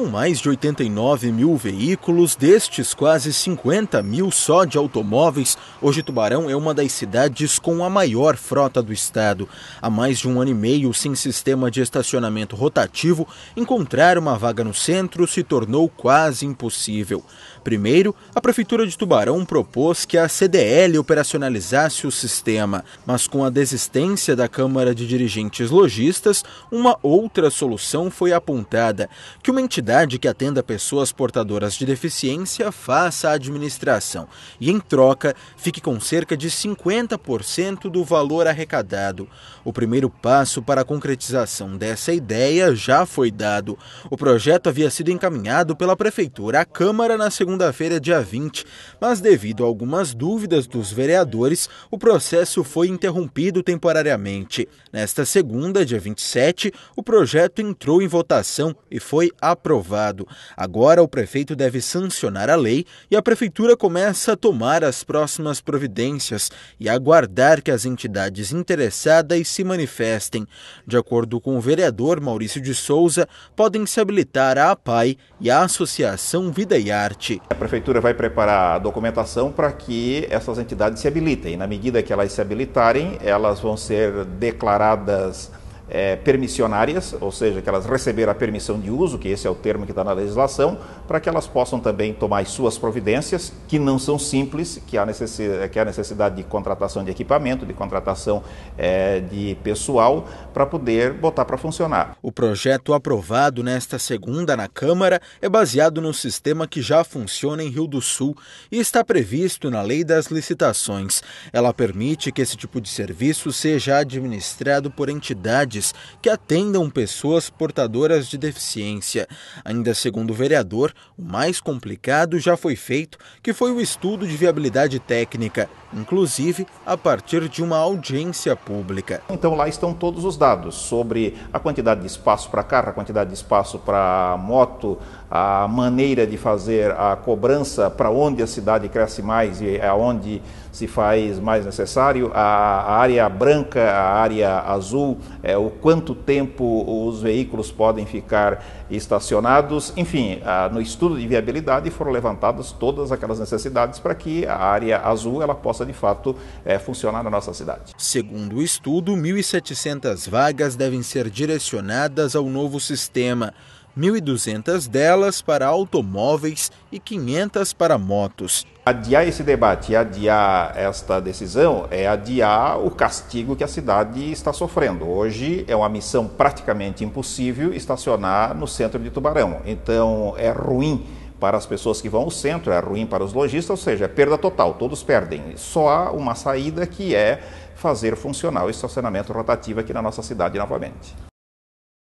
com mais de 89 mil veículos, destes quase 50 mil só de automóveis, hoje Tubarão é uma das cidades com a maior frota do estado. Há mais de um ano e meio, sem sistema de estacionamento rotativo, encontrar uma vaga no centro se tornou quase impossível. Primeiro, a Prefeitura de Tubarão propôs que a CDL operacionalizasse o sistema, mas com a desistência da Câmara de Dirigentes Logistas, uma outra solução foi apontada, que uma entidade entidade que atenda pessoas portadoras de deficiência faça a administração e, em troca, fique com cerca de 50% do valor arrecadado. O primeiro passo para a concretização dessa ideia já foi dado. O projeto havia sido encaminhado pela Prefeitura à Câmara na segunda-feira, dia 20, mas, devido a algumas dúvidas dos vereadores, o processo foi interrompido temporariamente. Nesta segunda, dia 27, o projeto entrou em votação e foi aprovado aprovado. Agora o prefeito deve sancionar a lei e a prefeitura começa a tomar as próximas providências e aguardar que as entidades interessadas se manifestem. De acordo com o vereador Maurício de Souza, podem se habilitar a APAI e a Associação Vida e Arte. A prefeitura vai preparar a documentação para que essas entidades se habilitem. Na medida que elas se habilitarem, elas vão ser declaradas é, permissionárias, ou seja, que elas receberam a permissão de uso, que esse é o termo que está na legislação, para que elas possam também tomar as suas providências, que não são simples, que há necessidade, que há necessidade de contratação de equipamento, de contratação é, de pessoal, para poder botar para funcionar. O projeto aprovado nesta segunda na Câmara é baseado no sistema que já funciona em Rio do Sul e está previsto na Lei das Licitações. Ela permite que esse tipo de serviço seja administrado por entidades que atendam pessoas portadoras de deficiência. Ainda segundo o vereador, o mais complicado já foi feito, que foi o estudo de viabilidade técnica, inclusive a partir de uma audiência pública. Então lá estão todos os dados sobre a quantidade de espaço para carro, a quantidade de espaço para moto, a maneira de fazer a cobrança para onde a cidade cresce mais e é aonde se faz mais necessário, a, área branca, a área azul, é, o quanto tempo os veículos podem ficar estacionados, enfim, ah, no estudo de viabilidade foram levantadas todas aquelas necessidades para que a área azul ela possa de fato eh, funcionar na nossa cidade. Segundo o estudo, 1.700 vagas devem ser direcionadas ao novo sistema. 1.200 delas para automóveis e 500 para motos. Adiar esse debate, adiar esta decisão, é adiar o castigo que a cidade está sofrendo. Hoje é uma missão praticamente impossível estacionar no centro de Tubarão. Então é ruim para as pessoas que vão ao centro, é ruim para os lojistas, ou seja, é perda total, todos perdem. Só há uma saída que é fazer funcionar o estacionamento rotativo aqui na nossa cidade novamente.